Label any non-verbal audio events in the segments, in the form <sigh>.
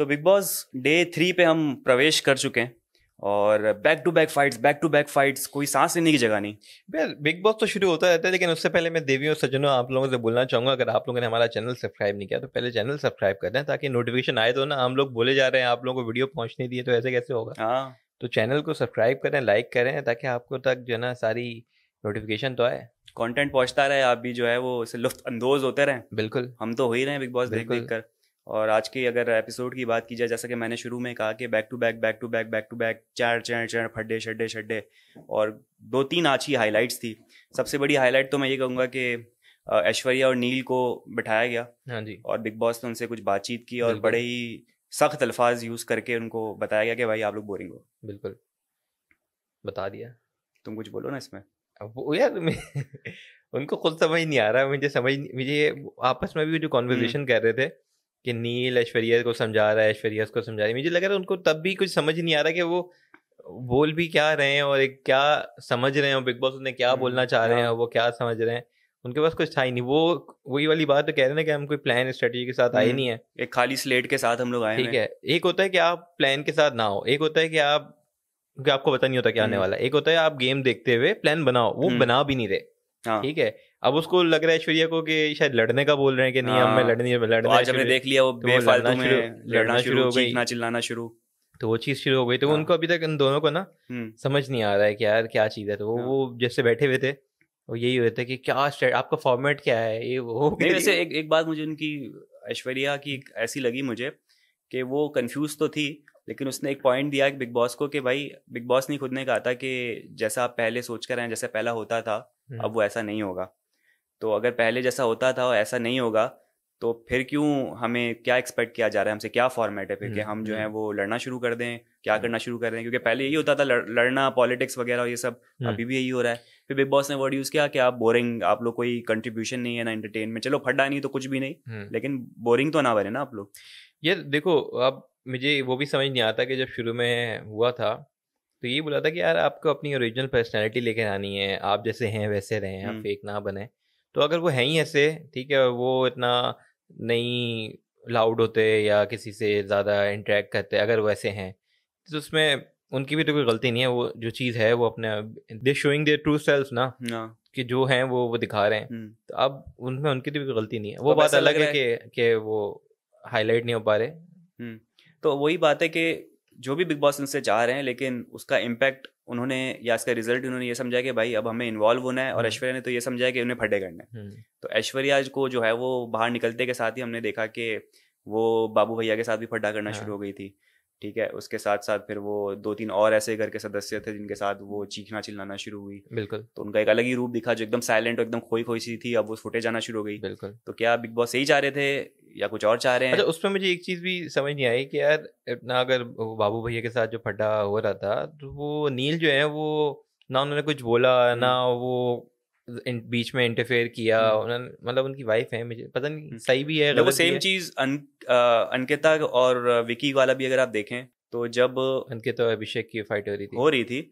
तो big boss day three पे हम प्रवेश कर चुके हैं और back to back fights back to back fights कोई सांस लेने की जगह नहीं यार बिग बॉस तो शुरू होता रहता है लेकिन उससे पहले मैं देवी और सज्जनों आप लोगों से बोलना चाहूँगा अगर आप लोगों ने हमारा चैनल सब्सक्राइब नहीं किया तो पहले चैनल सब्सक्राइब कर दें ताकि नोटिफिकेशन आए तो ना हम लोग बोले जा रहे हैं आप लोगों को वीडियो पहुँचने दिए तो ऐसे कैसे होगा हाँ तो चैनल को सब्सक्राइब करें लाइक करें ताकि आपको तक जो है ना सारी नोटिफिकेशन तो आए कॉन्टेंट पहुंचता रहे आप भी जो है वो इससे लुफ्त अंदोज होते रहें बिल्कुल हम तो हो ही रहे हैं बिग बॉस देख देख कर और आज के अगर एपिसोड की बात की जाए जैसा कि मैंने शुरू में कहा कि back to back back to back back to back चार चार चार फड्डे शड्डे शड्डे और दो तीन आज ही हाईलाइट्स थी सबसे बड़ी हाईलाइट तो मैं ये कहूँगा कि ऐश्वर्या और नील को बिठाया गया हाँ जी और बिग बॉस ने उनसे कुछ बातचीत की और बड़े ही सख्त अल्फाज यूज़ करके उनको बताया गया कि भाई आप लोग बोरिंग हो बिल्कुल बता दिया तुम कुछ बोलो ना इसमें वो यार <laughs> उनको खुद समझ नहीं आ रहा मुझे समझ मुझे आपस में भी जो कॉन्वर्जेशन हम्म। कर रहे थे कि नील ऐश्वर्या को समझा रहा है ऐश्वर्या को समझा रही है मुझे लग रहा है उनको तब भी कुछ समझ नहीं आ रहा कि वो बोल भी क्या रहे हैं और एक क्या समझ रहे हैं बिग बॉस उन्हें क्या हम्म, बोलना चाह रहे हैं हाँ। और वो क्या समझ रहे हैं उनके पास कुछ था ही नहीं वो वही वाली बात तो कह रहे हैं कि हम कोई प्लान स्ट्रेटजी के साथ आए हम्म, नहीं है एक खाली स्लेट के साथ हम लोग आए ठीक है एक होता है कि आप प्लान के साथ ना हो एक होता है कि आप क्योंकि आपको पता नहीं होता क्या आने हम्म। वाला एक होता है आप गेम देखते हुए प्लान बनाओ वो बना भी नहीं रहे हाँ। ठीक है अब उसको लग रहा है ऐश्वर्या को कि शायद लड़ने का बोल रहे हैं कि नहीं हम मैं लड़नी हाँ। है लड़ने तो आज हमने देख लिया वो तो बेफालतू में लड़ना शुरू हो गई चिल्लाना शुरू तो वो चीज़ शुरू हो गई तो हाँ। उनको अभी तक इन दोनों को ना हम्म। समझ नहीं आ रहा है कि यार क्या चीज़ है तो वो हाँ। वो जैसे बैठे हुए थे वो यही हुए थे कि क्या आपका फॉर्मेट क्या है ये वो वैसे एक एक बात मुझे उनकी ऐश्वर्या की ऐसी लगी मुझे कि वो कंफ्यूज तो थी लेकिन उसने एक पॉइंट दिया बिग बॉस को कि भाई बिग बॉस नहीं खुद ने कहा था कि जैसा आप पहले सोच कर रहे हैं जैसा पहला होता था हम्म। अब वो ऐसा नहीं होगा तो अगर पहले जैसा होता था और ऐसा नहीं होगा तो फिर क्यों हमें क्या एक्सपेक्ट किया जा रहा है हमसे क्या फॉर्मेट है फिर कि हम्म, हम जो हम्म। है वो लड़ना शुरू कर दें क्या हम्म। करना शुरू कर दें क्योंकि पहले यही होता था लड़ना पॉलिटिक्स वगैरह ये सब अभी भी यही हो रहा है फिर बिग बॉस ने वर्ड यूज़ किया कि आप बोरिंग आप लोग कोई कंट्रीब्यूशन नहीं है ना में चलो फटा नहीं तो कुछ भी नहीं लेकिन बोरिंग तो ना बने ना आप लोग ये देखो अब मुझे वो भी समझ नहीं आता कि जब शुरू में हुआ था तो ये बोला था कि यार आपको अपनी ओरिजिनल पर्सनैलिटी लेकर आनी है आप जैसे हैं वैसे रहें आप फेक ना बने तो अगर वो है ही ऐसे ठीक है वो इतना नहीं लाउड होते या किसी से ज़्यादा इंटरेक्ट करते अगर वैसे हैं तो उसमें उनकी भी तो कोई गलती नहीं है वो जो चीज़ है वो अपने they showing their true self ना हाँ। कि जो हैं वो वो दिखा रहे हैं हम्म। तो अब उनमें उनकी तो भी गलती नहीं है तो वो बात अलग है कि कि वो हाईलाइट नहीं हो पा रहे हम्म। तो वही बात है कि जो भी बिग बॉस इनसे जा रहे हैं लेकिन उसका इम्पैक्ट उन्होंने या इसका रिजल्ट उन्होंने ये समझा कि भाई अब हमें इन्वॉल्व होना है और हम्म। ऐश्वर्या ने तो ये समझाया कि उन्हें फटे करना है हम्म। तो ऐश्वर्या को जो है वो बाहर निकलते के साथ ही हमने देखा कि वो बाबू भैया के साथ भी फटा करना हाँ। शुरू हो गई थी ठीक है उसके साथ साथ फिर वो दो तीन और ऐसे घर के सदस्य थे जिनके साथ वो चीखना चिल्लाना शुरू हुई बिल्कुल तो उनका एक अलग ही रूप दिखा जो एकदम साइलेंट और एकदम खोई खोई सी थी अब वो फुटेज आना शुरू हो गई बिल्कुल तो क्या बिग बॉस यही चाह रहे थे या कुछ और चाह रहे हैं अच्छा उसमें मुझे एक चीज भी समझ नहीं आई कि यार इतना अगर बाबू भैया के साथ जो फटा हो रहा था तो वो नील जो है वो ना उन्होंने कुछ बोला ना हम्म। वो बीच में इंटरफेयर किया हम्म। उन्होंने मतलब उनकी वाइफ है मुझे पता नहीं हम्म। सही भी है मतलब वो सेम चीज अं, अंकिता और विकी वाला भी अगर आप देखें तो जब अंकिता अभिषेक की फाइट हो रही थी हो रही थी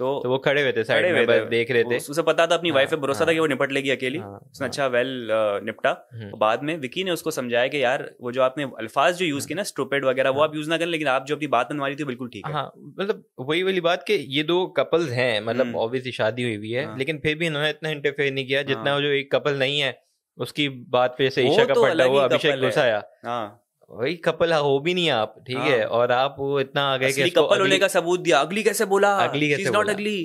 तो, तो वो खड़े हुए थे साइड में बस देख रहे थे उसे पता था अपनी वाइफ हाँ, पे भरोसा था हाँ। कि वो निपट लेगी अकेली हाँ, उसने अच्छा वेल uh, निपटा हम्म। बाद में विकी ने उसको समझाया कि यार वो जो आपने अल्फाज जो यूज किए ना स्टूपिड वगैरह वो आप यूज ना करें लेकिन आप जो अपनी बात बनवा रही थी बिल्कुल ठीक है मतलब वही वाली बात कि ये दो कपल्स हैं मतलब ऑब्वियसली हम्म। शादी हुई हुई है लेकिन फिर भी इन्होंने इतना इंटरफेयर नहीं किया जितना जो एक कपल नहीं है उसकी बात पे जैसे ईशा का तो पड़ा हुआ अभिषेक घुसाया वही कपल हो भी नहीं आप ठीक हाँ। है और आप वो इतना आ गए कि कपल होने का सबूत दिया अगली कैसे बोला अगली कैसे not ugly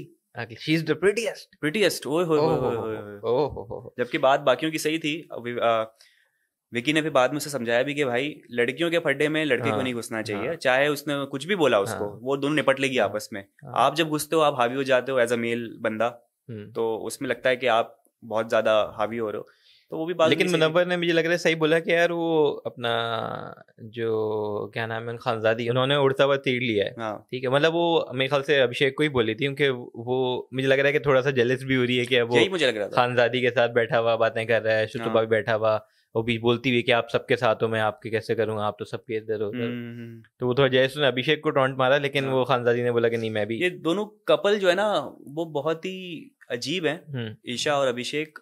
she is the prettiest prettiest ओए होए होए जबकि बात बाकियों की सही थी विकी ने भी बाद में उसे समझाया भी कि भाई लड़कियों के फड्डे में लड़के हाँ, को नहीं घुसना चाहिए हाँ, चाहे उसने कुछ भी बोला हाँ। उसको हाँ, वो दोनों निपट लेगी हाँ, आपस में हाँ, आप जब घुसते हो आप हावी हो जाते हो एज अ मेल बंदा हम्म। तो उसमें लगता है कि आप बहुत ज्यादा हावी हो रहे हो तो वो भी बात लेकिन मुनवर ने मुझे लग रहा है सही बोला कि यार वो अपना जो क्या नाम है खानजादी उन्होंने उड़ता हुआ तीर लिया है हाँ। ठीक है मतलब वो मेरे ख्याल से अभिषेक को ही बोली थी क्योंकि वो मुझे लग रहा है कि थोड़ा सा जलिस भी हो रही है कि वो मुझे लग रहा खानजादी के साथ बैठा हुआ बातें कर रहा है शुतुबा भी हाँ। बैठा हुआ वो भी बोलती हुई कि आप सबके साथ हो मैं आपके कैसे करूंगा आप तो सबके इधर हो हम्म, हम्म। तो वो थोड़ा जैसे उसने अभिषेक को टॉन्ट मारा लेकिन हाँ। वो खानजादी ने बोला कि नहीं मैं भी ये दोनों कपल जो है ना वो बहुत ही अजीब है हम्म। ईशा और अभिषेक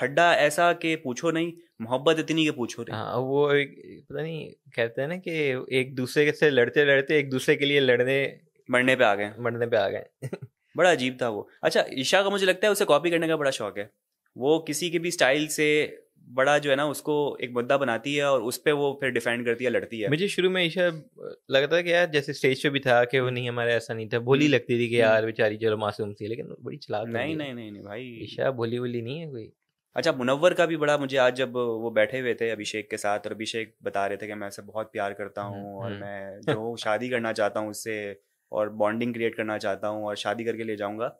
फड्डा ऐसा के पूछो नहीं मोहब्बत इतनी कि पूछो नहीं हाँ वो एक पता नहीं कहते हैं ना कि एक दूसरे से लड़ते लड़ते एक दूसरे के लिए लड़ने मरने पे आ गए मरने पे आ गए <laughs> बड़ा अजीब था वो अच्छा ईशा का मुझे लगता है उसे कॉपी करने का बड़ा शौक है वो किसी के भी स्टाइल से बड़ा जो है ना उसको एक मुद्दा बनाती है और उस पर वो फिर डिफेंड करती है लड़ती है मुझे शुरू में ईशा लगता था कि यार जैसे स्टेज पे भी था कि वो नहीं हमारा ऐसा नहीं था बोली हम्म। लगती थी कि यार हम्म। बेचारी चलो मासूम थी लेकिन बड़ी चलाक नहीं नहीं नहीं, नहीं भाई ईशा बोली वोली नहीं है कोई अच्छा मुनव्वर का भी बड़ा मुझे आज जब वो बैठे हुए थे अभिषेक के साथ और अभिषेक बता रहे थे कि मैं उसे बहुत प्यार करता हम्म, हूँ और हम्म। मैं जो <laughs> शादी करना चाहता हूँ उससे और बॉन्डिंग क्रिएट करना चाहता हूँ और शादी करके ले जाऊँगा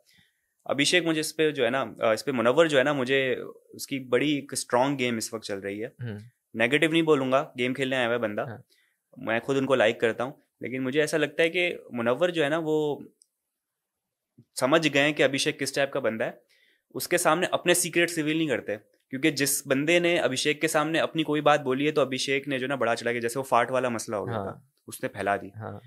अभिषेक मुझे इस पर जो है ना इस पर मुनवर जो है ना मुझे उसकी बड़ी एक स्ट्रॉन्ग गेम इस वक्त चल रही है नेगेटिव हम्म। नहीं बोलूँगा गेम खेलने आया हुआ बंदा हाँ। मैं खुद उनको लाइक करता हूँ लेकिन मुझे ऐसा लगता है कि मुनवर जो है ना वो समझ गए कि अभिषेक किस टाइप का बंदा है उसके सामने अपने सीक्रेट रिवील नहीं करते क्योंकि जिस बंदे ने अभिषेक के सामने अपनी कोई बात बोली है तो अभिषेक ने जो ना बड़ा चला गया जैसे वो फाट वाला मसला हो गया हाँ। था उसने फैला दी हाँ।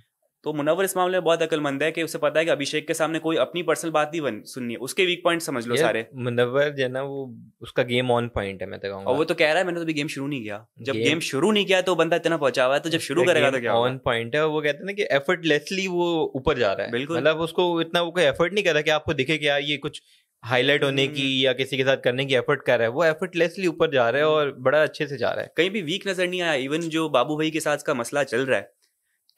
तो मुनवर इस मामले में बहुत अकलमंद है कि उसे पता है कि अभिषेक के सामने कोई अपनी पर्सनल बात नहीं सुननी है उसके वीक पॉइंट समझ लो सारे मुनवर जो ना वो उसका गेम ऑन पॉइंट है मैं तो कहूंगा और वो तो कह रहा है मैंने तो अभी गेम शुरू नहीं किया जब गेम, शुरू नहीं किया तो बंदा इतना पहुंचा हुआ है तो जब शुरू करेगा तो क्या ऑन पॉइंट है वो कहते ना कि एफर्टलेसली वो ऊपर जा रहा है बिल्कुल मतलब उसको इतना वो कोई एफर्ट नहीं कर रहा कि आपको दिखे कि यार ये कुछ हाईलाइट होने की हम्म। या किसी के साथ करने की एफर्ट कर रहा है वो एफर्टलेसली ऊपर जा रहा है और बड़ा अच्छे से जा रहा है कहीं भी वीक नजर नहीं आया इवन जो बाबू भाई के साथ का मसला चल रहा है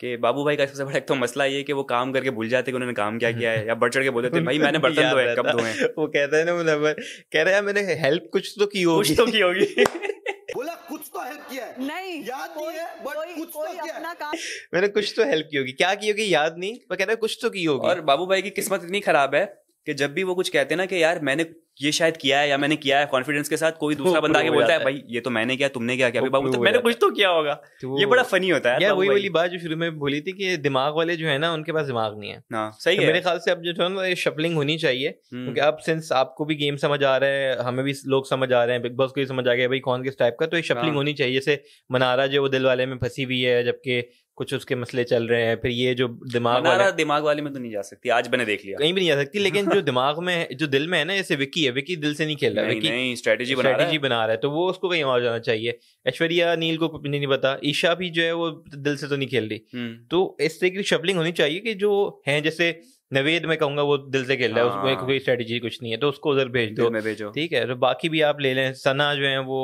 कि बाबू भाई का सबसे बड़ा एक तो मसला ये कि वो काम करके भूल जाते कि उन्होंने काम क्या किया है या बढ़ चढ़ के बोलते हैं भाई मैंने <laughs> बर्तन धोए कब धोए वो कहते हैं ना मुनव्वर मतलब कह रहे है मैंने हेल्प कुछ तो की होगी कुछ तो की होगी <laughs> बोला कुछ तो हेल्प किया है नहीं याद नहीं है बट कुछ तो किया मैंने कुछ तो हेल्प की होगी क्या की होगी याद नहीं पर कह रहा है कुछ तो की होगी और बाबू भाई की किस्मत इतनी खराब है कि जब भी वो कुछ कहते ना कि यार मैंने ये शायद किया है या मैंने किया है कॉन्फिडेंस के साथ कोई दूसरा <laughs> बंदा आके बोलता है भाई ये तो मैंने किया तुमने क्या किया बाबू तो मैंने कुछ तो किया होगा तो ये बड़ा फनी होता है वही वाली बात जो शुरू में बोली थी कि दिमाग वाले जो है ना उनके पास दिमाग नहीं है ना हाँ, सही तो है मेरे ख्याल से अब जो है ना ये शपलिंग होनी चाहिए हम्म। क्योंकि अब सिंस आपको भी गेम समझ आ रहा है हमें भी लोग समझ आ रहे हैं बिग बॉस को भी समझ आ गया भाई कौन किस टाइप का तो ये शपलिंग हाँ। होनी चाहिए जैसे मनारा जो वो दिल वाले में फंसी हुई है जबकि कुछ उसके मसले चल रहे हैं फिर ये जो दिमाग वाले दिमाग वाले में तो नहीं जा सकती आज मैंने देख लिया कहीं भी नहीं जा सकती लेकिन जो <laughs> दिमाग में जो दिल में है ना जैसे विकी है विकी दिल से नहीं खेल रहा नहीं, बना रहा है बना रहा है तो वो उसको कहीं और जाना चाहिए ऐश्वर्या नील को नहीं, नहीं पता ईशा भी जो है वो दिल से तो नहीं खेल रही हम्म। तो इस तरह की शफलिंग होनी चाहिए कि जो है जैसे नवेद में कहूंगा वो दिल से खेल रहा है उसमें हाँ। कोई स्ट्रेटेजी कुछ नहीं है तो उसको उधर भेज दो भेजो ठीक है तो बाकी भी आप ले लें सना जो है वो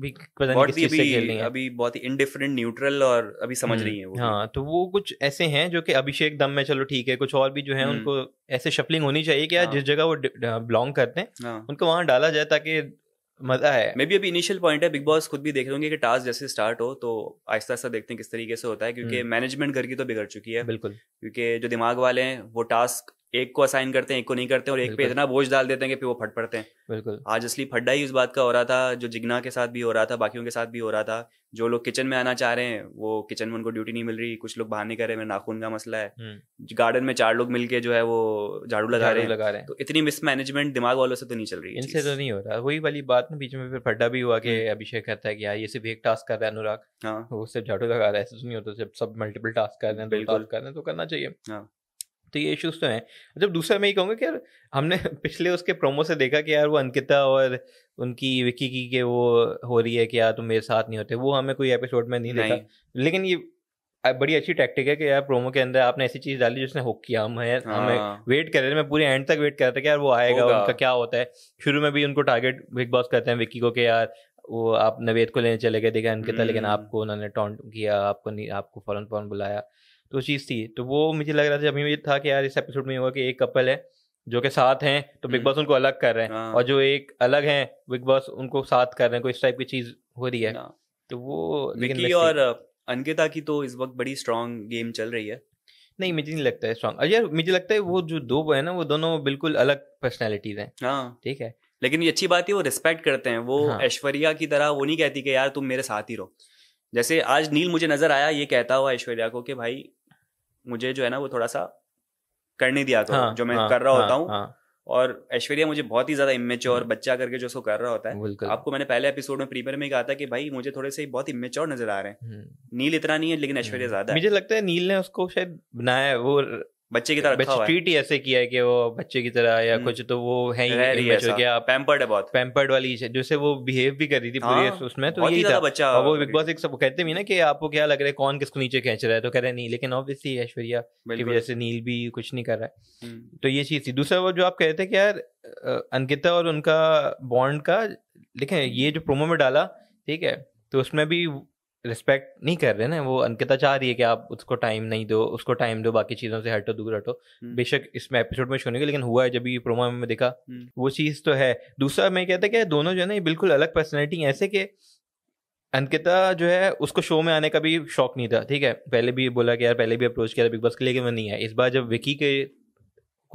भी पता नहीं किस से खेल रही है अभी बहुत ही इनडिफरेंट न्यूट्रल और अभी समझ हम्म, रही है वो हाँ तो वो कुछ ऐसे हैं जो कि अभिषेक दम में चलो ठीक है कुछ और भी जो है हम्म। उनको ऐसे शफलिंग होनी चाहिए कि हाँ। जिस जगह वो बिलोंग करते हैं हाँ। उनको वहां डाला जाए ताकि मजा है मे भी अभी इनिशियल पॉइंट है बिग बॉस खुद भी देख रहे कि टास्क जैसे स्टार्ट हो तो आहिस्ता आहिस्ता देखते हैं किस तरीके से होता है क्योंकि मैनेजमेंट हम्म। घर की तो बिगड़ चुकी है बिल्कुल क्योंकि जो दिमाग वाले हैं वो टास्क एक को असाइन करते हैं एक को नहीं करते और एक पे इतना बोझ डाल देते हैं कि फिर वो फट पड़ते हैं बिल्कुल आज असली फड्डा ही उस बात का हो रहा था जो जिग्ना के साथ भी हो रहा था बाकियों के साथ भी हो रहा था जो लोग किचन में आना चाह रहे हैं वो किचन में उनको ड्यूटी नहीं मिल रही कुछ लोग बाहर नहीं कर रहे मेरे नाखून का मसला है गार्डन हम्म। में चार लोग मिलकर जो है वो झाड़ू लगा रहे हैं लगा रहे हैं तो इतनी मिसमैनेजमेंट दिमाग वालों से तो नहीं चल रही इनसे तो नहीं हो रहा वही वाली बात ना बीच में फिर फड्डा भी हुआ कि हम्म। अभिषेक कहता है कि यार ये सिर्फ एक टास्क कर रहा है अनुराग हाँ वो सिर्फ झाड़ू लगा रहा है ऐसा तो नहीं होता सब मल्टीपल टास्क कर रहे हैं कर रहे हैं तो करना चाहिए हाँ। तो ये इश्यूज तो हैं जब दूसरा मैं ये कहूँगा कि यार हमने <laughs> पिछले उसके प्रोमो से देखा कि यार वो अंकिता और उनकी विकी की के वो हो रही है कि यार तुम मेरे साथ नहीं होते वो हमें कोई एपिसोड में नहीं, नहीं। देखा लेकिन ये बड़ी अच्छी टैक्टिक है कि यार प्रोमो के अंदर आपने ऐसी चीज डाली जिसने हुक किया हम है हमें वेट कर रहे थे मैं पूरे एंड तक वेट कर रहा था कि यार वो आएगा उनका क्या होता है शुरू में भी उनको टारगेट बिग बॉस करते हैं विक्की को कि यार वो आप नवेद को लेने चले गए देखा अंकिता हम्म। लेकिन आपको उन्होंने टॉन्ट किया आपको नहीं आपको फौरन फौरन बुलाया तो चीज़ थी तो वो मुझे लग रहा था अभी ये था कि यार इस एपिसोड में होगा कि एक कपल है जो के साथ हैं तो बिग बॉस हम्म। उनको अलग कर रहे हैं हाँ। और जो एक अलग हैं बिग बॉस उनको साथ कर रहे हैं कोई इस टाइप की चीज़ हो रही है तो वो विकी और अंकिता की तो इस वक्त बड़ी स्ट्रांग गेम चल रही है नहीं मुझे नहीं लगता है स्ट्रांग अजय मुझे लगता है वो जो दो है ना वो दोनों बिल्कुल अलग पर्सनैलिटीज हैं हाँ ठीक है लेकिन ये अच्छी बात है वो रिस्पेक्ट करते हैं वो हाँ। ऐश्वर्या की तरह वो नहीं कहती कि यार तुम मेरे साथ ही रहो जैसे आज नील मुझे नजर आया ये कहता हुआ ऐश्वर्या को कि भाई मुझे जो है ना वो थोड़ा सा करने दिया हाँ, जो मैं हाँ, कर रहा हाँ, होता हूँ हाँ, और ऐश्वर्या मुझे बहुत ही ज्यादा इमेच्योर हम्म। बच्चा करके जो उसको कर रहा होता है आपको मैंने पहले एपिसोड में प्रीमियर में कहा था कि भाई मुझे थोड़े से बहुत इमेच्योर नजर आ रहे हैं हम्म। नील इतना नहीं है लेकिन ऐश्वर्या हम्म। ज्यादा मुझे लगता है नील ने उसको शायद बनाया है वो बच्चे की तरह बच्चे ट्रीट ही ऐसे किया है कि वो बच्चे की तरह या हम्म। कुछ तो वो है ही बच्चों के आप पैम्पर्ड है बहुत पैम्पर्ड वाली जैसे वो बिहेव भी कर रही थी पूरी हाँ। उसमें तो यही था बच्चा और वो बिग बॉस एक सब कहते भी ना कि आपको क्या लग रहा है कौन किसको नीचे खींच रहा है तो कह रहे नहीं लेकिन ऑब्वियसली ऐश्वर्या की वजह से नील भी कुछ नहीं कर रहा है हम्म। तो ये चीज थी दूसरा वो जो आप कह रहे थे कि यार अंकिता और उनका बॉन्ड का लेकिन ये जो प्रोमो में डाला ठीक है तो उसमें भी रिस्पेक्ट नहीं कर रहे ना वो अंकिता चाह रही है कि आप उसको टाइम नहीं दो उसको टाइम दो बाकी चीज़ों से हटो दूर हटो हम्म। बेशक इसमें एपिसोड में होने का लेकिन हुआ है जब भी प्रोमो में देखा हम्म। वो चीज़ तो है दूसरा मैं कहता कि दोनों जो है ना ये बिल्कुल अलग पर्सनैलिटी ऐसे कि अंकिता जो है उसको शो में आने का भी शौक नहीं था ठीक है पहले भी बोला कि यार पहले भी अप्रोच किया था बिग बॉस के लेकिन वो नहीं है इस बार जब विकी के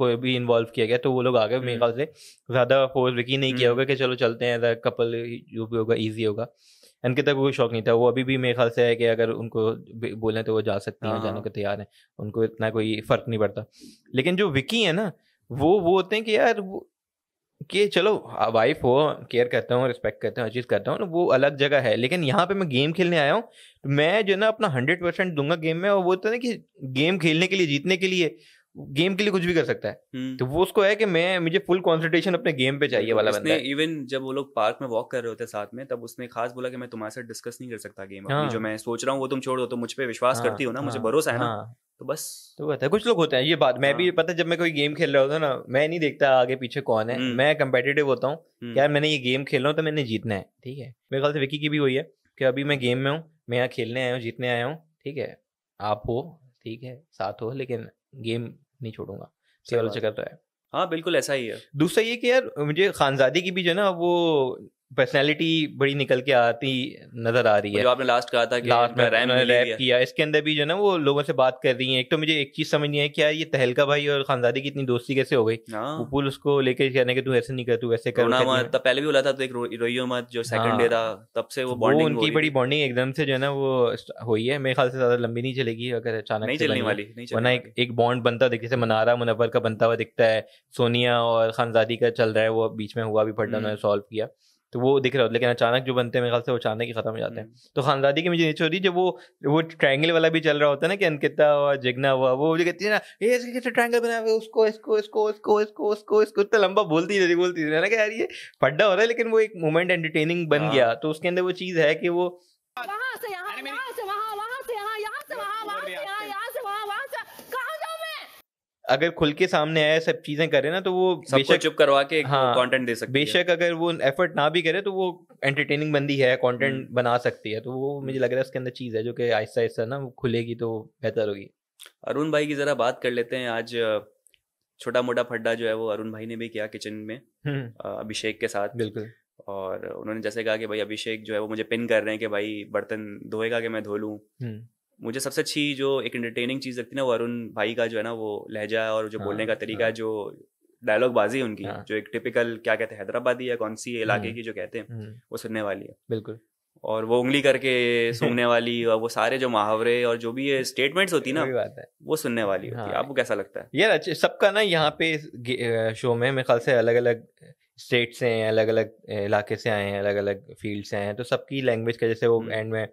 कोई भी इन्वॉल्व किया गया तो वो लोग आ गए मेरे हम्म। ख्याल से ज़्यादा फोर्स विकी नहीं किया होगा कि चलो चलते हैं कपल जो भी होगा ईजी होगा अनकिता को कोई शौक नहीं था वो अभी भी मेरे ख्याल से है कि अगर उनको बोलें तो वो जा सकती हैं जाने हाँ। को तैयार हैं उनको इतना कोई फ़र्क नहीं पड़ता लेकिन जो विकी है ना वो वो होते हैं कि यार वो कि चलो वाइफ हो केयर करता हूँ रिस्पेक्ट करता हूँ हर चीज़ करता हूँ वो अलग जगह है लेकिन यहाँ पे मैं गेम खेलने आया हूँ मैं जो है ना अपना हंड्रेड परसेंट दूंगा गेम में और वो तो ना कि गेम खेलने के लिए जीतने के लिए गेम के लिए कुछ भी कर सकता है हम्म। तो वो उसको है कि मैं मुझे फुल कॉन्सेंट्रेशन अपने गेम पे चाहिए वाला बंदा इवन जब वो लोग पार्क में वॉक कर रहे होते साथ में तब उसने खास बोला कि मैं तुम्हारे साथ डिस्कस नहीं कर सकता गेम हाँ। जो मैं सोच रहा हूँ वो तुम छोड़ दो तो मुझ पर विश्वास हाँ, करती हो ना मुझे हाँ, भरोसा है ना हाँ। तो बस तो बता है कुछ लोग होते हैं ये बात मैं भी हाँ। पता है जब मैं कोई गेम खेल रहा होता ना मैं नहीं देखता आगे पीछे कौन है हम्म। मैं कंपेटेटिव होता हूँ हम्म। यार मैंने ये गेम खेल रहा हूँ तो मैंने जीतना है ठीक है मेरे ख्याल से विकी की भी हुई है कि अभी मैं गेम में हूँ मैं यहाँ खेलने आया हूँ जीतने आया हूँ ठीक है आप हो ठीक है साथ हो लेकिन गेम नहीं छोड़ूंगा ये वाला तो है हाँ बिल्कुल ऐसा ही है दूसरा ये कि यार मुझे खानजादी की भी जो है ना वो पर्सनैलिटी बड़ी निकल के आती नजर आ रही है जो आपने लास्ट कहा था कि लास्ट में रैम रैप किया इसके अंदर भी जो ना वो लोगों से बात कर रही है एक तो मुझे एक चीज समझ नहीं आई कि यार ये तहलका भाई और खानजादी की इतनी दोस्ती कैसे हो गई पुपुल हाँ। उसको लेके कहने के तू ऐसे नहीं कर तू ऐसे कर तब पहले भी बोला था एक रोइयो मत जो सेकंड डे हाँ। था तब से वो बॉन्डिंग उनकी बड़ी बॉन्डिंग एकदम से जो है ना वो हुई है मेरे ख्याल से ज्यादा लंबी नहीं चलेगी अगर अचानक नहीं चलने वाली वरना एक एक बॉन्ड बनता देखिए जैसे मनारा मुनवर का बनता हुआ दिखता है सोनिया और खानजादी का चल रहा है वो बीच में हुआ भी पड़ता हम्म। उन्होंने सॉल्व किया तो वो दिख रहा होता है लेकिन अचानक जो बनते हैं मेरे ख्याल से वो अचानक ही खत्म हो जाते हैं हम्म। तो खानदादी की मुझे नीचे होती है जब वो वो ट्रायंगल वाला भी चल रहा होता है ना कि अंकिता हुआ जिगना हुआ वो मुझे कहती है ना ये इसके कैसे ट्रायंगल बना हुआ उसको इसको इसको इसको इसको इसको इसको इतना लंबा बोलती रहती बोलती है ना कि यार ये पड्डा हो रहा है लेकिन वो एक मोमेंट एंटरटेनिंग बन हाँ। गया तो उसके अंदर वो चीज़ है कि वो से अगर खुल के सामने आए सब चीजें करे ना तो वो बेशक चुप करवा के हाँ, कंटेंट दे सकती बेशक अगर वो एफर्ट ना भी करे तो वो एंटरटेनिंग बंदी है कंटेंट हम्म। बना सकती है तो वो हम्म। मुझे लग रहा है उसके अंदर चीज है जो कि आहिस्ता आहिस्ता ना वो खुलेगी तो बेहतर होगी अरुण भाई की जरा बात कर लेते हैं आज छोटा मोटा फड्डा जो है वो अरुण भाई ने भी किया किचन में हम्म। अभिषेक के साथ बिल्कुल और उन्होंने जैसे कहा कि भाई अभिषेक जो है वो मुझे पिन कर रहे हैं कि भाई बर्तन धोएगा कि मैं धो लूँ मुझे सबसे अच्छी जो एक एंटरटेनिंग चीज़ लगती है ना वो अरुण भाई का जो है ना वो लहजा और जो हाँ, बोलने का तरीका हाँ, जो डायलॉग बाजी उनकी हाँ। जो एक टिपिकल क्या कहते हैं हैदराबादी या कौन सी हम्म। इलाके की जो कहते हैं हम्म। वो सुनने वाली है बिल्कुल और वो उंगली करके <laughs> सुनने वाली और वो सारे जो मुहावरे और जो भी ये स्टेटमेंट्स <laughs> होती ना बात है वो सुनने वाली होती है हाँ। आपको कैसा लगता है यार अच्छा सबका ना यहाँ पे शो में मेरे ख्याल से अलग अलग स्टेट से हैं अलग अलग इलाके से आए हैं अलग अलग फील्ड से आए हैं तो सबकी लैंग्वेज का जैसे वो एंड हम्म। में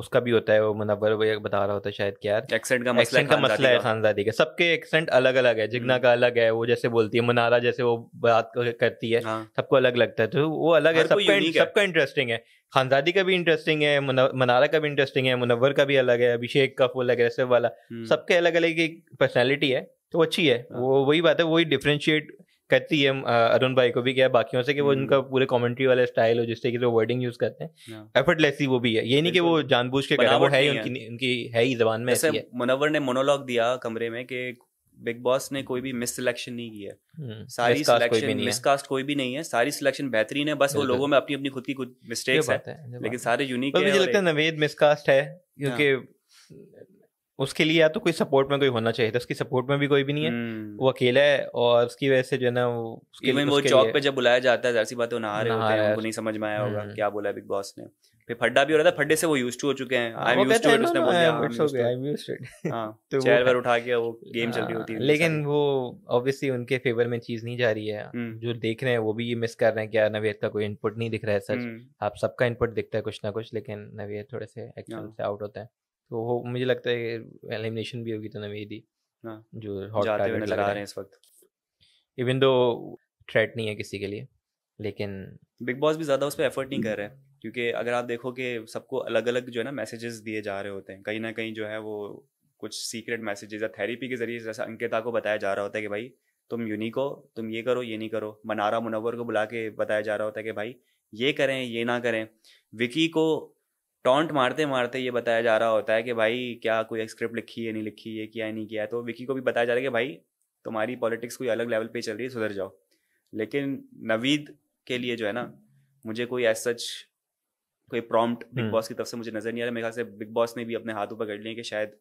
उसका भी होता है वो मुनवर मतलब भैया बता रहा होता है शायद क्या एक्सेंट का मसला एक्सेंट का मसला है खानजादी का सबके एक्सेंट अलग अलग है जिगना हम्म। का अलग है वो जैसे बोलती है मुनारा जैसे वो बात करती है हाँ। सबको अलग लगता है तो वो अलग है सबका सबका इंटरेस्टिंग है खानजादी का भी इंटरेस्टिंग है मनारा का भी इंटरेस्टिंग है मुनवर का भी अलग है अभिषेक का फुल एग्रेसिव वाला हम्म। सबके अलग अलग एक पर्सनैलिटी है तो अच्छी है हाँ। वो वही बात है वही डिफ्रेंशिएट करती है अरुण भाई को भी क्या बाकियों से कि वो हम्म। उनका पूरे कमेंट्री वाला स्टाइल हो जिस तरीके से वो वर्डिंग यूज करते हैं एफर्टलेस ही वो भी है ये नहीं कि वो जानबूझ के कर वो है उनकी उनकी है ही जबान में ऐसे मुनवर ने मोनोलॉग दिया कमरे में कि बिग बॉस ने कोई भी मिस सिलेक्शन नहीं किया हम्म, सारी सिलेक्शन मिस कास्ट कोई भी नहीं है सारी सिलेक्शन बेहतरीन है बस वो लोगों में अपनी अपनी खुद की कुछ मिस्टेक्स है लेकिन सारे यूनिक है मुझे लगता है नवेद मिस कास्ट है क्योंकि उसके लिए या तो कोई सपोर्ट में कोई होना चाहिए था उसकी सपोर्ट में भी कोई भी नहीं है hmm. वो अकेला है और उसकी वजह से जो है ना वो उसके Even वो चौक पे जब बुलाया जाता है ऐसी बात है नहा रहे होते हैं उनको नहीं समझ में आया होगा हम्म। क्या बोला बिग बॉस ने फिर फड्डा भी हो रहा था फड्डे से वो यूज्ड टू हो चुके हैं आई एम यूज्ड टू उसने बोल दिया it's okay I am used to हां तो चेयर पर उठा के वो गेम चल रही हाँ, होती है लेकिन वो ऑब्वियसली उनके फेवर में चीज नहीं जा रही है हम्म। जो देख रहे हैं वो भी ये मिस कर रहे हैं क्या नवेद का कोई इनपुट नहीं दिख रहा है सच आप सबका इनपुट दिखता है कुछ ना कुछ लेकिन नवेद थोड़े से एक्चुअल हाँ। से आउट होता है तो वो मुझे लगता है एलिमिनेशन भी होगी तो ना मेरी हाँ। जो हॉट टारगेट लगा रहे हैं इस वक्त इवन दो थ्रेट नहीं है किसी के लिए लेकिन बिग बॉस भी ज़्यादा उस पर एफर्ट नहीं कर रहे हैं क्योंकि अगर आप देखो कि सबको अलग अलग जो है ना मैसेजेस दिए जा रहे होते हैं कहीं ना कहीं जो है वो कुछ सीक्रेट मैसेजेस या थेरेपी के जरिए जैसे अंकिता को बताया जा रहा होता है कि भाई तुम यूनिक हो तुम ये करो ये नहीं करो मनारा मुनवर को बुला के बताया जा रहा होता है कि भाई ये करें ये ना करें विकी को टॉन्ट मारते मारते ये बताया जा रहा होता है कि भाई क्या कोई स्क्रिप्ट लिखी है नहीं लिखी है किया नहीं किया तो विकी को भी बताया जा रहा है कि भाई तुम्हारी पॉलिटिक्स कोई अलग लेवल पे चल रही है सुधर जाओ लेकिन नवीद के लिए जो है ना मुझे कोई एज सच कोई प्रॉम्प्ट बिग बॉस की तरफ से मुझे नजर नहीं आ रहा मेरे ख्याल से बिग बॉस ने भी अपने हाथों पर कर लिए कि शायद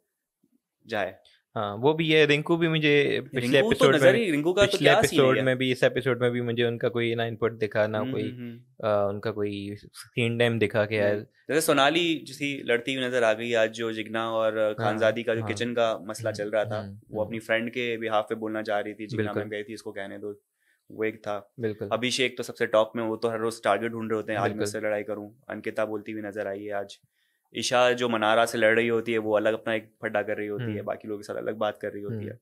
जाए हाँ वो भी है रिंकू भी मुझे पिछले एपिसोड तो में रिंकू का तो पिछले एपिसोड में भी इस एपिसोड में भी मुझे उनका कोई ना इनपुट दिखा ना हम्म, कोई हम्म, हम्म। आ, उनका कोई स्क्रीन टाइम दिखा के यार जैसे सोनाली जिसी लड़ती हुई नजर आ गई आज जो जिगना और हाँ, खानजादी का जो किचन हाँ। का मसला चल रहा था वो अपनी फ्रेंड के बिहाफ पे बोलना चाह रही थी जिगना में गई थी इसको कहने दो वो एक था बिल्कुल अभिषेक तो सबसे टॉप में वो तो हर रोज टारगेट ढूंढ रहे होते हैं आज मैं उससे लड़ाई करूं अंकिता बोलती हुई नजर आई है आज ईशा जो मनारा से लड़ रही होती है वो अलग अपना एक फड्डा कर रही होती है हम्म। बाकी लोगों के साथ अलग बात कर रही होती हम्म। है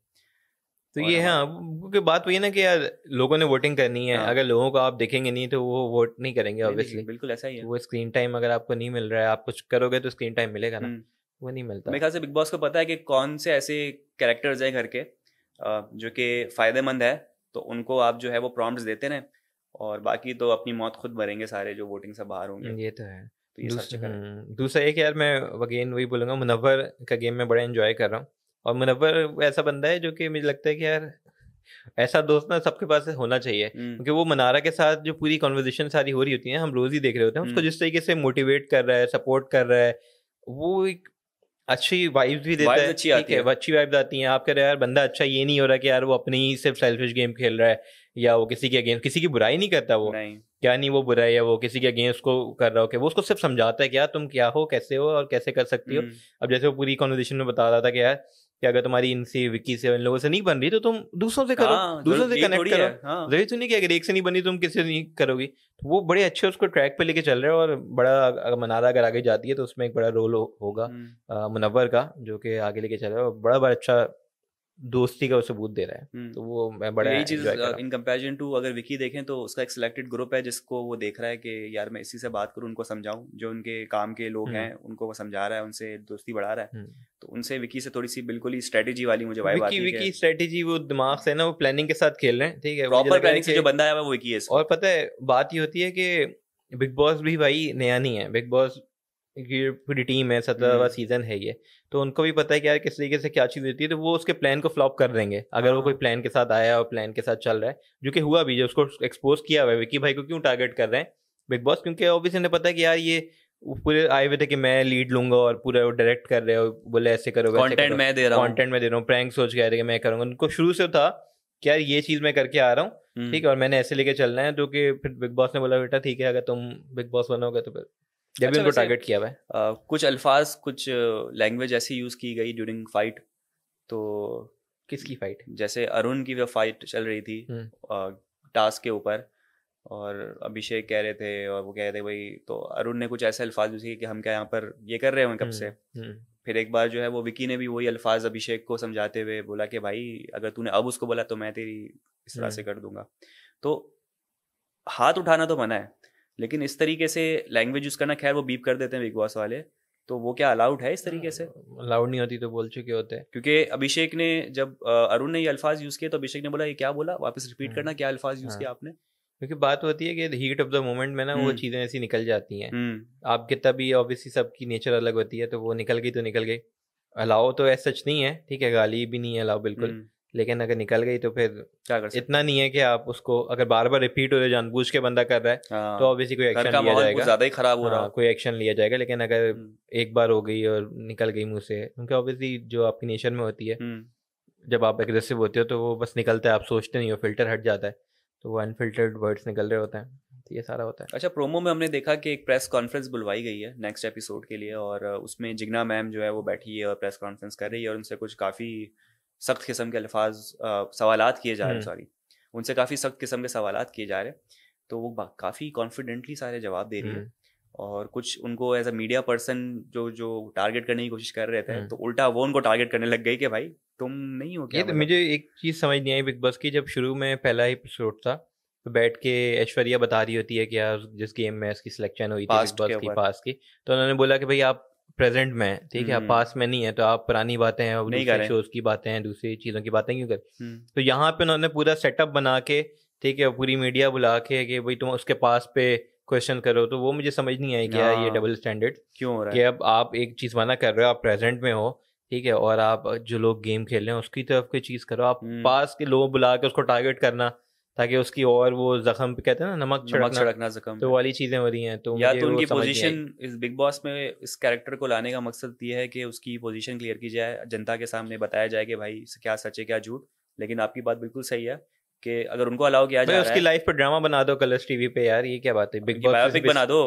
तो ये हाँ क्योंकि बात वही ना कि यार लोगों ने वोटिंग करनी है हाँ। अगर लोगों को आप देखेंगे नहीं तो वो वोट नहीं करेंगे ऑब्वियसली बिल्कुल ऐसा ही है वो स्क्रीन टाइम अगर आपको नहीं मिल रहा है आप कुछ करोगे तो स्क्रीन टाइम मिलेगा ना हम्म। वो नहीं मिलता मेरे ख्याल से बिग बॉस को पता है कि कौन से ऐसे कैरेक्टर्स हैं घर के जो कि फायदेमंद है तो उनको आप जो है वो प्रॉम्प्ट देते रहें और बाकी तो अपनी मौत खुद भरेंगे सारे जो वोटिंग से बाहर होंगे ये तो है तो ये दूसरा एक यार मैं अगेन वही बोलूँगा मुनवर का गेम में बड़ा इन्जॉय कर रहा हूँ और मुनवर ऐसा बंदा है जो कि मुझे लगता है कि यार ऐसा दोस्त ना सबके पास होना चाहिए हम्म। क्योंकि वो मनारा के साथ जो पूरी कॉन्वर्जेशन सारी हो रही होती है हम रोज ही देख रहे होते हैं उसको हम्म। जिस तरीके से मोटिवेट कर रहा है सपोर्ट कर रहा है वो एक अच्छी वाइब भी देता है अच्छी आती है वाइब्स आती आप कह रहे हैं यार बंदा अच्छा ये नहीं हो रहा कि यार वो अपनी ही सिर्फ सेल्फिश गेम खेल रहा है या वो किसी के अगेंस्ट किसी की बुराई नहीं करता वो नहीं। क्या नहीं वो बुराई है वो किसी के अगेंस्ट को कर रहा हो कि वो उसको सिर्फ समझाता है क्या तुम क्या हो कैसे हो और कैसे कर सकती हो हम्म। अब जैसे वो पूरी कॉन्वर्जेशन में बता रहा था कि यार कि अगर तुम्हारी इनसे विक्की से इन लोगों से नहीं बन रही तो तुम दूसरों से करो हाँ, दूसरों से कनेक्ट करो हाँ। जरूरी तो नहीं कि अगर एक से नहीं बनी तुम किसी से नहीं करोगी तो वो बड़े अच्छे उसको ट्रैक पे लेके चल रहे हैं और बड़ा अगर मनारा अगर आगे जाती है तो उसमें एक बड़ा रोल हो, होगा हम्म। मुनवर का जो कि आगे लेके चल रहा है और बड़ा बड़ा अच्छा दोस्ती का सबूत दे रहा है हम्म। तो वो मैं बड़ा यही चीज इन कंपैरिजन टू अगर विकी देखें तो उसका एक सिलेक्टेड ग्रुप है जिसको वो देख रहा है कि यार मैं इसी से बात करूं उनको समझाऊं जो उनके काम के लोग हम्म। हैं उनको वो समझा रहा है उनसे दोस्ती बढ़ा रहा है हम्म। तो उनसे विकी से थोड़ी सी बिल्कुल ही स्ट्रेटेजी वाली मुझे वाइब आती है विकी स्ट्रेटेजी वो दिमाग से ना वो प्लानिंग के साथ खेल रहे हैं ठीक है प्रॉपर प्लानिंग से जो बंदा आया वो विकी है और पता है बात ये होती है कि बिग बॉस भी भाई नया नहीं है बिग बॉस पूरी टीम है सत्रहवा हम्म। सीजन है ये तो उनको भी पता है कि यार किस तरीके से क्या चीज़ होती है तो वो उसके प्लान को फ्लॉप कर देंगे अगर वो कोई प्लान हाँ। के साथ आया और प्लान के साथ चल रहा है जो कि हुआ भी जो उसको एक्सपोज किया हुआ है विकी भाई को क्यों टारगेट कर रहे हैं बिग बॉस क्योंकि ऑब्वियसली इन्हें पता है कि यार ये पूरे आए हुए थे कि मैं लीड लूंगा और पूरा वो डायरेक्ट कर रहे हो बोले ऐसे करो कंटेंट मैं दे रहा हूँ कंटेंट मैं दे रहा हूँ प्रैंक सोच कह रहे कि मैं करूंगा उनको शुरू से था कि यार ये चीज़ मैं करके आ रहा हूँ हम्म। ठीक है और मैंने ऐसे लेके चलना है जो कि फिर बिग बॉस ने बोला बेटा ठीक है अगर तुम बिग बॉस बनोगे तो फिर अच्छा, भी उनको टारगेट किया हुआ है आ, कुछ अल्फाज कुछ लैंग्वेज ऐसी यूज की गई ड्यूरिंग फाइट तो किसकी फाइट जैसे अरुण की जो फाइट चल रही थी टास्क हम्म। के ऊपर और अभिषेक कह रहे थे और वो कह रहे थे भाई तो अरुण ने कुछ ऐसे अल्फाज यूज किए कि हम क्या यहाँ पर ये कर रहे हैं कब हम्म, से हम्म। फिर एक बार जो है वो विकी ने भी वही अल्फाज अभिषेक को समझाते हुए बोला कि भाई अगर तूने अब उसको बोला तो मैं तेरी इस तरह से कर दूंगा तो हाथ उठाना तो मना है लेकिन इस तरीके से लैंग्वेज यूज करना खैर वो बीप कर देते हैं बिग बॉस वाले तो वो क्या अलाउड है इस तरीके से अलाउड हाँ, नहीं होती तो बोल चुके होते हैं क्योंकि अभिषेक ने जब अरुण ने ये अल्फाज यूज किए तो अभिषेक ने बोला ये क्या बोला वापस रिपीट हाँ, करना क्या अल्फाज यूज हाँ। किया आपने क्योंकि बात होती है कि हीट ऑफ द मोमेंट में ना वो हम्म। चीजें ऐसी निकल जाती हैं हम्म। आप कितना भी ऑब्वियसली सबकी नेचर अलग होती है तो वो निकल गई तो निकल गई अलाउ तो ऐसा सच नहीं है ठीक है गाली भी नहीं है अलाउ बिल्कुल हम्म। लेकिन अगर निकल गई तो फिर क्या कर इतना नहीं है कि आप उसको अगर बार बार रिपीट हो रहे जानबूझ के बंदा कर रहा है हाँ। तो ऑब्वियसली कोई एक्शन लिया जाएगा ज्यादा ही खराब हो रहा हाँ, कोई एक्शन लिया जाएगा लेकिन अगर हम्म। एक बार हो गई और निकल गई मुंह से क्योंकि ऑब्वियसली जो आपकी नेचर में होती है हम्म। जब आप एग्रेसिव होते हो तो वो बस निकलता है आप सोचते नहीं हो फिल्टर हट जाता है तो वो अनफिल्टर्ड वर्ड्स निकल रहे होते हैं तो ये सारा होता है अच्छा प्रोमो में हमने देखा कि एक प्रेस कॉन्फ्रेंस बुलवाई गई है नेक्स्ट एपिसोड के लिए और उसमें जिग्ना मैम जो है वो बैठी है और प्रेस कॉन्फ्रेंस कर रही है और उनसे कुछ काफ़ी सख्त किस्म के अल्फाज सवाल किए जा रहे हैं सॉरी हम्म। उनसे काफ़ी सख्त किस्म के सवाल किए जा रहे हैं तो वो काफ़ी कॉन्फिडेंटली सारे जवाब दे रही है हम्म। और कुछ उनको एज अ मीडिया पर्सन जो जो टारगेट करने की कोशिश कर रहे थे हम्म। तो उल्टा वो उनको टारगेट करने लग गई कि भाई तुम नहीं हो क्या तो मुझे एक चीज़ समझ नहीं आई बिग बॉस की जब शुरू में पहला एपिसोड था तो बैठ के ऐश्वर्या बता रही होती है कि यार जिस गेम में इसकी सिलेक्शन हुई थी बिग बॉस की पास की तो उन्होंने बोला कि भाई आप प्रेजेंट में ठीक है हम्म। पास में नहीं है तो आप पुरानी बातें हैं नहीं कर शोज की बातें हैं दूसरी चीज़ों की बातें क्यों कर हम्म। तो यहाँ पे उन्होंने पूरा सेटअप बना के ठीक है पूरी मीडिया बुला के कि भाई तुम उसके पास पे क्वेश्चन करो तो वो मुझे समझ नहीं आई क्या ये डबल हाँ। स्टैंडर्ड क्यों हो रहा है कि अब आप एक चीज़ माना कर रहे हो आप प्रेजेंट में हो ठीक है और आप जो लोग गेम खेल रहे हैं उसकी तरफ कोई चीज़ करो आप हम्म। पास के लोग बुला के उसको टारगेट करना ताकि उसकी और वो जख्म कहते हैं ना नमक नमक छड़कना जख्म तो वाली चीजें हो रही हैं तो या तो उनकी पोजीशन इस बिग बॉस में इस कैरेक्टर को लाने का मकसद ये है कि उसकी पोजीशन क्लियर की जाए जनता के सामने बताया जाए कि भाई क्या सच है क्या झूठ लेकिन आपकी बात बिल्कुल सही है कि अगर उनको अलाउ किया जाए उसकी लाइफ पर ड्रामा बना दो कलर्स टीवी पे यार ये क्या बात है बिग बॉस बना दो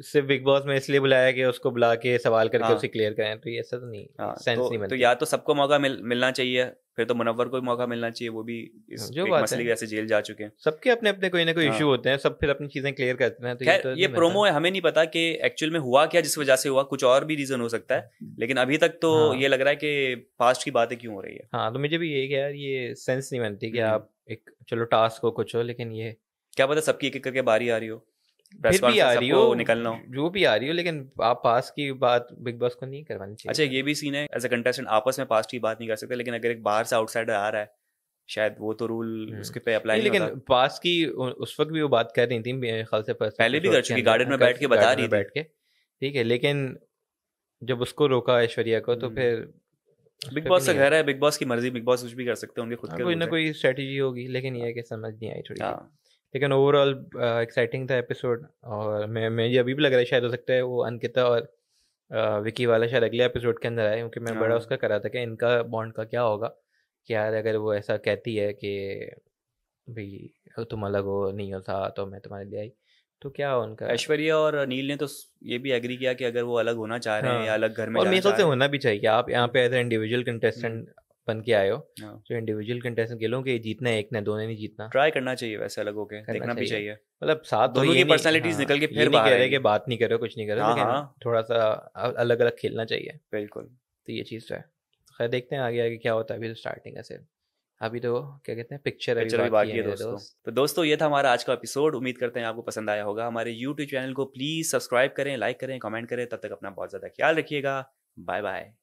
सिर्फ बिग बॉस में इसलिए बुलाया कि उसको बुला के सवाल करके हाँ, उसे क्लियर करें तो ये ऐसा तो नहीं हाँ, सेंस तो, नहीं बनता तो या तो सबको मौका मिल, मिलना चाहिए फिर तो मुनव्वर को भी मौका मिलना चाहिए वो भी हाँ, इस जो बात मसले ऐसे जेल जा चुके हैं सबके अपने अपने कोई ना कोई इशू हाँ। होते हैं सब फिर अपनी चीजें क्लियर करते हैं तो ये, तो ये प्रोमो है हमें नहीं पता कि एक्चुअल में हुआ क्या जिस वजह से हुआ कुछ और भी रीजन हो सकता है हाँ। लेकिन अभी तक तो हाँ। ये लग रहा है कि पास्ट की बातें क्यों हो रही है हाँ तो मुझे भी ये क्या ये सेंस नहीं बनती कि हम्म। आप एक चलो टास्क हो कुछ हो लेकिन ये क्या पता सबकी एक एक करके बारी आ रही हो फिर भी आ रही हो निकलना जो भी आ रही हो लेकिन आप पास की बात बिग बॉस को नहीं करवानी चाहिए अच्छा ये भी सीन है एज अ कंटेस्टेंट आपस में पास की बात नहीं कर सकते लेकिन अगर एक बाहर से आउटसाइडर आ रहा है शायद वो तो रूल हम्म। उसके पे अप्लाई लेकिन पास की उस वक्त भी वो बात कर रही थी ख्याल से पहले भी कर चुकी गार्डन में बैठ के बता रही बैठ के ठीक है लेकिन जब उसको रोका ऐश्वर्या को तो हम्म। फिर बिग बॉस का घर है बिग बॉस की मर्जी बिग बॉस कुछ भी कर सकते हैं उनके खुद के हाँ, कोई ना कोई स्ट्रेटेजी होगी लेकिन यह समझ नहीं आई थोड़ी हाँ। लेकिन ओवरऑल एक्साइटिंग था एपिसोड और मैं मैं ये अभी भी लग रहा है शायद हो सकता है वो अंकिता और विकी वाला शायद अगले एपिसोड के अंदर आए क्योंकि मैं बड़ा हाँ। उसका करा था कि इनका बॉन्ड का क्या होगा कि यार अगर वो ऐसा कहती है कि भाई तुम अलग हो नहीं हो था तो मैं तुम्हारे लिए आई तो क्या उनका ऐश्वर्या और अनिल ने तो ये भी एग्री किया कि अगर वो अलग होना चाह रहे हैं हाँ। या अलग घर में और मेरे से होना भी चाहिए आप यहाँ पे एज ए इंडिविजुअल कंटेस्टेंट बन के आए हो हाँ। जो इंडिविजुअल कंटेस्टेंट खेलो कि जीतना एक ना दो ने नहीं जीतना ट्राई करना चाहिए वैसे अलग होके देखना भी चाहिए मतलब साथ तो दोनों की पर्सनालिटीज हाँ, निकल के फिर बाहर कह रहे कि बात नहीं कर रहे कुछ नहीं कर रहे हाँ, थोड़ा सा अलग अलग खेलना चाहिए बिल्कुल तो ये चीज़ तो है तो खैर देखते हैं आगे आगे क्या होता है अभी तो स्टार्टिंग है सिर्फ अभी तो क्या कहते हैं पिक्चर पिक्चर अभी बाकी है दोस्तों तो दोस्तों ये था हमारा आज का एपिसोड उम्मीद करते हैं आपको पसंद आया होगा हमारे यूट्यूब चैनल को प्लीज़ सब्सक्राइब करें लाइक करें कमेंट करें तब तक अपना बहुत ज़्यादा ख्याल रखिएगा बाय बाय